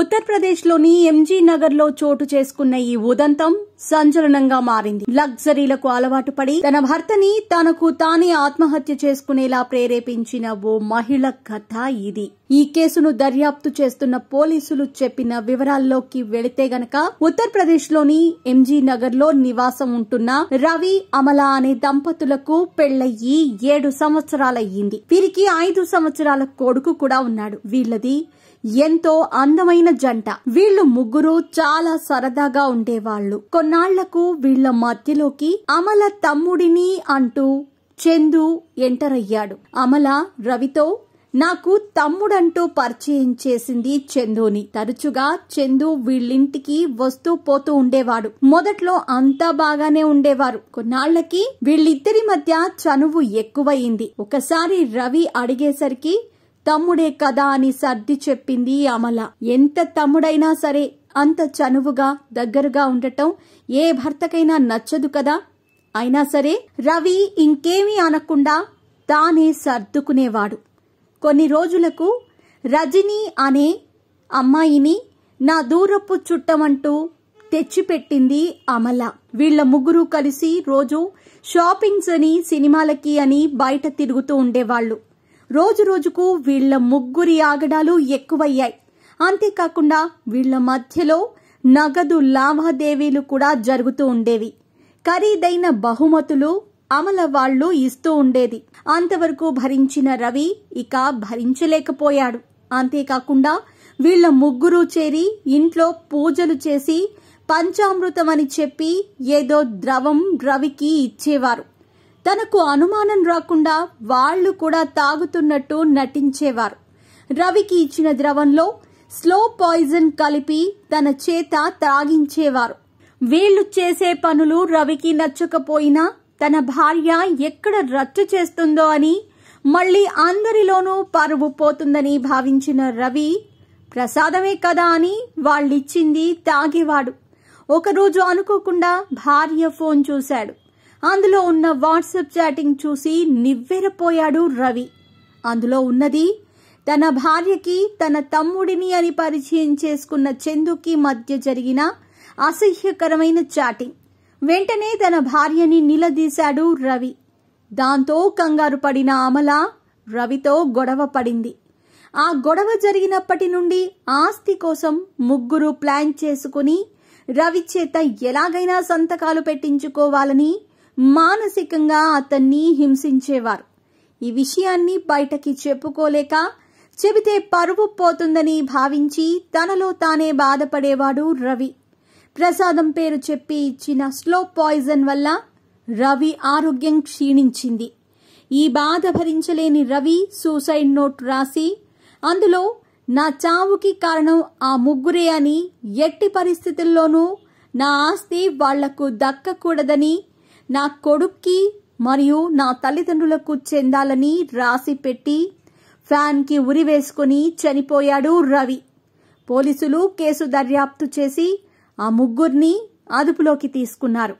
ఉత్తరప్రదేశ్లోని ఎంజీ నగర్లో చోటు చేసుకున్న ఈ ఉదంతం సంచలనంగా మారింది లగ్జరీలకు అలవాటు పడి తన భర్తని తనకు తానే ఆత్మహత్య చేసుకునేలా ప్రేరేపించిన ఓ మహిళ కథ ఇది ఈ కేసును దర్యాప్తు చేస్తున్న పోలీసులు చెప్పిన వివరాల్లోకి వెళితే గనక ఉత్తరప్రదేశ్లోని ఎంజీ నగర్లో నివాసం ఉంటున్న రవి అమల అనే దంపతులకు పెళ్లయ్యి ఏడు సంవత్సరాలయ్యింది వీరికి ఐదు సంవత్సరాల కొడుకు కూడా ఉన్నాడు వీళ్ళది ఎంతో అందమైన జంట వీళ్ళు ముగ్గురు చాలా సరదాగా ఉండేవాళ్లు కొన్నాళ్లకు వీళ్ల మధ్యలోకి అమల తమ్ముడిని అంటూ చందు ఎంటర్ అయ్యాడు అమల రవితో నాకు తమ్ముడంటూ పరిచయం చేసింది చందుని తరచుగా చందు వీళ్ళింటికి వస్తూ పోతూ ఉండేవాడు మొదట్లో అంతా బాగానే ఉండేవారు కొన్నాళ్లకి వీళ్ళిద్దరి మధ్య చనువు ఎక్కువయింది ఒకసారి రవి అడిగేసరికి తమ్ముడే కదా అని సర్ది చెప్పింది అమల ఎంత తమ్ముడైనా సరే అంత చనువుగా దగ్గరగా ఉండటం ఏ భర్తకైనా నచ్చదు కదా అయినా సరే రవి ఇంకేమీ అనకుండా తానే సర్దుకునేవాడు కొన్ని రోజులకు రజని అనే అమ్మాయిని నా దూరపు చుట్టమంటూ తెచ్చిపెట్టింది అమల వీళ్ల ముగ్గురు కలిసి రోజు షాపింగ్స్ అని సినిమాలకి అని బయట తిరుగుతూ ఉండేవాళ్ళు రోజు రోజుకు వీళ్ల ముగ్గురి ఆగడాలు ఎక్కువయ్యాయి అంతేకాకుండా వీళ్ల మధ్యలో నగదు లావాదేవీలు కూడా జరుగుతూ ఉండేవి ఖరీదైన బహుమతులు అమల వాళ్లు ఇస్తూ ఉండేది అంతవరకు భరించిన రవి ఇక భరించలేకపోయాడు అంతేకాకుండా వీళ్ల ముగ్గురు చేరి ఇంట్లో పూజలు చేసి పంచామృతం అని చెప్పి ఏదో ద్రవం రవికి ఇచ్చేవారు తనకు అనుమానం రాకుండా వాళ్ళు కూడా తాగుతున్నట్టు నటించేవారు రవికి ఇచ్చిన ద్రవంలో స్లో పాయిజన్ కలిపి తన చేత తాగించేవారు వీళ్లు చేసే పనులు రవికి నచ్చకపోయినా తన భార్య ఎక్కడ రచ్చు చేస్తుందో అని మళ్ళీ అందరిలోనూ పరువు పోతుందని భావించిన రవి ప్రసాదమే కదా అని వాళ్ళిచ్చింది తాగేవాడు ఒకరోజు అనుకోకుండా భార్య ఫోన్ చూశాడు అందులో ఉన్న వాట్సాప్ చాటింగ్ చూసి నివ్వెరపోయాడు రవి అందులో ఉన్నది తన భార్యకి తన తమ్ముడిని అని పరిచయం చేసుకున్న చందుకి మధ్య జరిగిన అసహ్యకరమైన చాటింగ్ వెంటనే తన భార్యని నిలదీశాడు రవి దాంతో కంగారు పడిన అమల రవితో గొడవ పడింది ఆ గొడవ జరిగినప్పటి నుండి ఆస్తి కోసం ముగ్గురు ప్లాన్ చేసుకుని రవి చేత ఎలాగైనా సంతకాలు పెట్టించుకోవాలని మానసికంగా అతన్ని హింసించేవారు ఈ విషయాన్ని బయటకి చెప్పుకోలేక చెబితే పరువు పోతుందని భావించి తనలో తానే బాధపడేవాడు రవి ప్రసాదం పేరు చెప్పి ఇచ్చిన స్లో పాయిజన్ వల్ల రవి ఆరోగ్యం క్షీణించింది ఈ బాధ భరించలేని రవి సూసైడ్ నోట్ రాసి అందులో నా చావుకి కారణం ఆ ముగ్గురే అని ఎట్టి పరిస్థితుల్లోనూ నా ఆస్తి వాళ్లకు దక్కకూడదని నా కొడుక్కి మరియు నా తల్లిదండ్రులకు చెందాలని రాసి పెట్టి ఫ్యాన్కి ఉరి వేసుకుని చనిపోయాడు రవి పోలీసులు కేసు దర్యాప్తు చేసి ఆ ముగ్గురిని అదుపులోకి తీసుకున్నారు